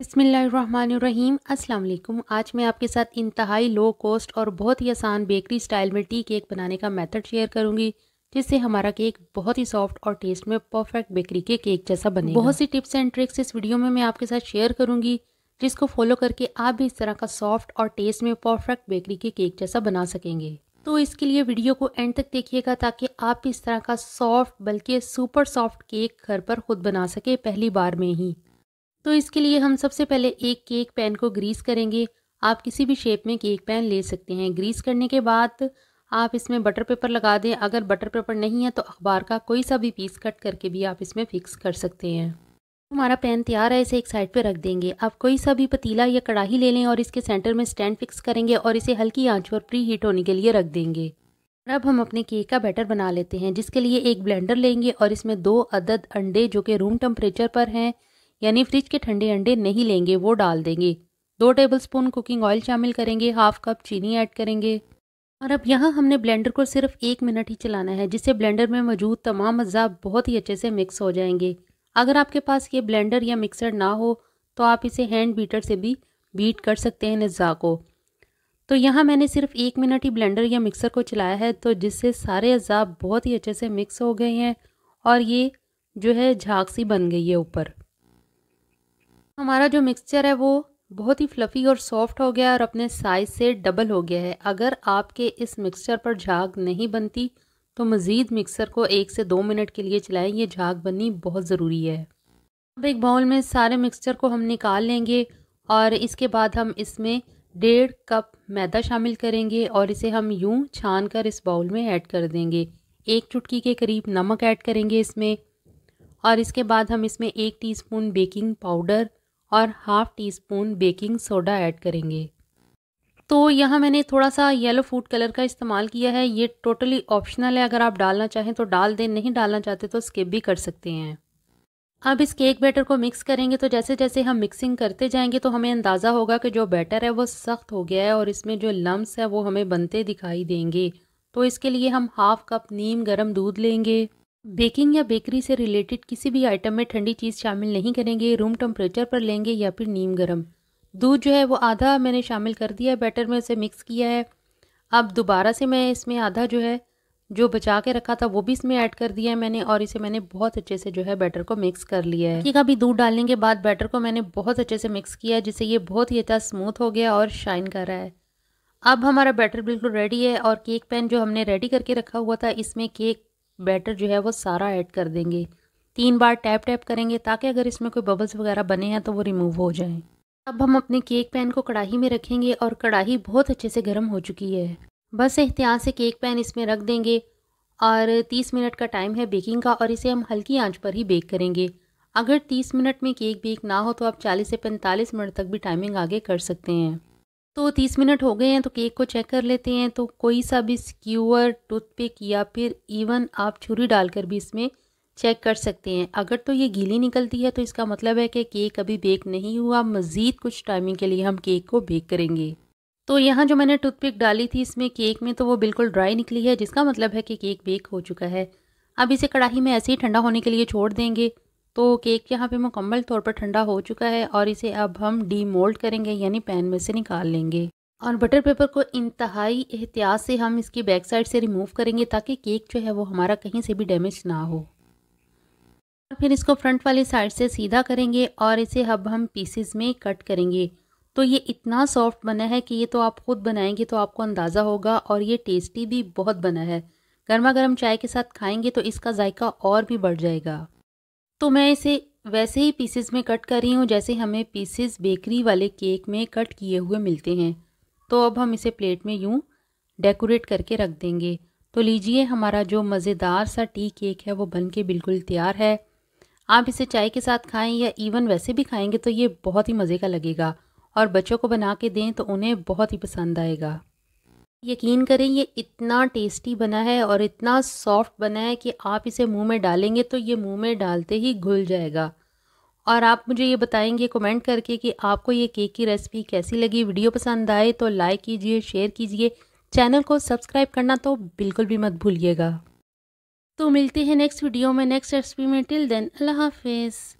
अस्सलाम वालेकुम आज मैं आपके साथ इंतहाई लो कॉस्ट और बहुत ही आसान बेकरी स्टाइल में टी केक बनाने का मेथड शेयर करूंगी जिससे हमारा केक बहुत ही सॉफ्ट और टेस्ट में परफेक्ट बेकरी के केक जैसा बने बहुत सी टिप्स एंड ट्रिक्स इस वीडियो में मैं आपके साथ शेयर करूंगी जिसको फॉलो करके आप भी इस तरह का सॉफ्ट और टेस्ट में परफेक्ट बेकरी के केक जैसा बना सकेंगे तो इसके लिए वीडियो को एंड तक देखिएगा ताकि आप इस तरह का सॉफ्ट बल्कि सुपर सॉफ्ट केक घर पर खुद बना सके पहली बार में ही तो इसके लिए हम सबसे पहले एक केक पैन को ग्रीस करेंगे आप किसी भी शेप में केक पैन ले सकते हैं ग्रीस करने के बाद आप इसमें बटर पेपर लगा दें अगर बटर पेपर नहीं है तो अखबार का कोई सा भी पीस कट करके भी आप इसमें फिक्स कर सकते हैं हमारा पैन तैयार है इसे एक साइड पर रख देंगे आप कोई सा भी पतीला या कढ़ाई ले लें और इसके सेंटर में स्टैंड फिक्स करेंगे और इसे हल्की आंच पर प्री हीट होने के लिए रख देंगे अब हम अपने केक का बैटर बना लेते हैं जिसके लिए एक ब्लेंडर लेंगे और इसमें दो अदद अंडे जो कि रूम टेम्परेचर पर हैं यानी फ्रिज के ठंडे अंडे नहीं लेंगे वो डाल देंगे दो टेबलस्पून कुकिंग ऑयल शामिल करेंगे हाफ कप चीनी ऐड करेंगे और अब यहाँ हमने ब्लेंडर को सिर्फ एक मिनट ही चलाना है जिससे ब्लेंडर में मौजूद तमाम अज्जा बहुत ही अच्छे से मिक्स हो जाएंगे अगर आपके पास ये ब्लेंडर या मिक्सर ना हो तो आप इसे हैंड बीटर से भी बीट कर सकते हैं अज्जा को तो यहाँ मैंने सिर्फ एक मिनट ही ब्लेंडर या मिक्सर को चलाया है तो जिससे सारे अज्जा बहुत ही अच्छे से मिक्स हो गए हैं और ये जो है झाकसी सी बन गई है ऊपर हमारा जो मिक्सचर है वो बहुत ही फ्लफ़ी और सॉफ्ट हो गया है और अपने साइज़ से डबल हो गया है अगर आपके इस मिक्सचर पर झाग नहीं बनती तो मज़ीद मिक्सर को एक से दो मिनट के लिए चलाएं ये झाग बननी बहुत ज़रूरी है अब एक बाउल में सारे मिक्सचर को हम निकाल लेंगे और इसके बाद हम इसमें डेढ़ कप मैदा शामिल करेंगे और इसे हम यूं छान कर इस बाउल में ऐड कर देंगे एक चुटकी के करीब नमक ऐड करेंगे इसमें और इसके बाद हम इसमें एक टीस्पून बेकिंग पाउडर और half teaspoon baking soda add करेंगे तो यहाँ मैंने थोड़ा सा येलो फूड कलर का इस्तेमाल किया है ये टोटली ऑप्शनल है अगर आप डालना चाहें तो डाल दें नहीं डालना चाहते तो स्किप भी कर सकते हैं अब इस केक बैटर को मिक्स करेंगे तो जैसे जैसे हम मिक्सिंग करते जाएंगे तो हमें अंदाज़ा होगा कि जो बैटर है वो सख्त हो गया है और इसमें जो लम्स है वो हमें बनते दिखाई देंगे तो इसके लिए हम हाफ़ कप नीम गर्म दूध लेंगे बेकिंग या बेकरी से रिलेटेड किसी भी आइटम में ठंडी चीज़ शामिल नहीं करेंगे रूम टेम्परेचर पर लेंगे या फिर नीम गर्म दूध जो है वो आधा मैंने शामिल कर दिया है बैटर में उसे मिक्स किया है अब दोबारा से मैं इसमें आधा जो है जो बचा के रखा था वो भी इसमें ऐड कर दिया है मैंने और इसे मैंने बहुत अच्छे से जो है बैटर को मिक्स कर लिया है देखिएगा अभी दूध डालने के बाद बैटर को मैंने बहुत अच्छे से मिक्स किया है जिससे ये बहुत ही अच्छा स्मूथ हो गया और शाइन कर रहा है अब हमारा बैटर बिल्कुल रेडी है और केक पैन जो हमने रेडी करके रखा हुआ था इसमें केक बैटर जो है वो सारा ऐड कर देंगे तीन बार टैप टैप करेंगे ताकि अगर इसमें कोई बबल्स वगैरह बने हैं तो वो रिमूव हो जाएं अब हम अपने केक पैन को कढ़ाई में रखेंगे और कढ़ाई बहुत अच्छे से गर्म हो चुकी है बस एहतियात से केक पैन इसमें रख देंगे और 30 मिनट का टाइम है बेकिंग का और इसे हम हल्की आंच पर ही बेक करेंगे अगर 30 मिनट में केक बेक ना हो तो आप 40 से 45 मिनट तक भी टाइमिंग आगे कर सकते हैं तो तीस मिनट हो गए हैं तो केक को चेक कर लेते हैं तो कोई सा भी स्क्यूअर टूथपिक या फिर इवन आप छुरी डालकर भी इसमें चेक कर सकते हैं अगर तो ये गीली निकलती है तो इसका मतलब है कि केक अभी बेक नहीं हुआ मज़ीद कुछ टाइमिंग के लिए हम केक को बेक करेंगे तो यहाँ जो मैंने टूथपिक डाली थी इसमें केक में तो वो बिल्कुल ड्राई निकली है जिसका मतलब है कि केक बेक हो चुका है अब इसे कढ़ाई में ऐसे ही ठंडा होने के लिए छोड़ देंगे तो केक यहाँ पे मुकम्मल तौर पर ठंडा हो चुका है और इसे अब हम डी मोल्ड करेंगे यानी पैन में से निकाल लेंगे और बटर पेपर को इंतहाई एहतियात से हम इसकी बैक साइड से रिमूव करेंगे ताकि केक जो है वो हमारा कहीं से भी डैमेज ना हो और फिर इसको फ्रंट वाली साइड से सीधा करेंगे और इसे अब हम पीसेस में कट करेंगे तो ये इतना सॉफ्ट बना है कि ये तो आप खुद बनाएंगे तो आपको अंदाज़ा होगा और ये टेस्टी भी बहुत बना है गर्मा गर्म चाय के साथ खाएंगे तो इसका जायका और भी बढ़ जाएगा तो मैं इसे वैसे ही पीसेस में कट कर रही हूँ जैसे हमें पीसेस बेकरी वाले केक में कट किए हुए मिलते हैं तो अब हम इसे प्लेट में यूँ डेकोरेट करके रख देंगे तो लीजिए हमारा जो मज़ेदार सा टी केक है वो बन के बिल्कुल तैयार है आप इसे चाय के साथ खाएं या इवन वैसे भी खाएंगे तो ये बहुत ही मज़े का लगेगा और बच्चों को बना के दें तो उन्हें बहुत ही पसंद आएगा यकीन करें ये इतना टेस्टी बना है और इतना सॉफ्ट बना है कि आप इसे मुंह में डालेंगे तो ये मुंह में डालते ही घुल जाएगा और आप मुझे ये बताएंगे कमेंट करके कि आपको ये केक की रेसिपी कैसी लगी वीडियो पसंद आए तो लाइक कीजिए शेयर कीजिए चैनल को सब्सक्राइब करना तो बिल्कुल भी मत भूलिएगा तो मिलते हैं नेक्स्ट वीडियो में नेक्स्ट रेसिपी में टिल देन अल्लाह हाफिज़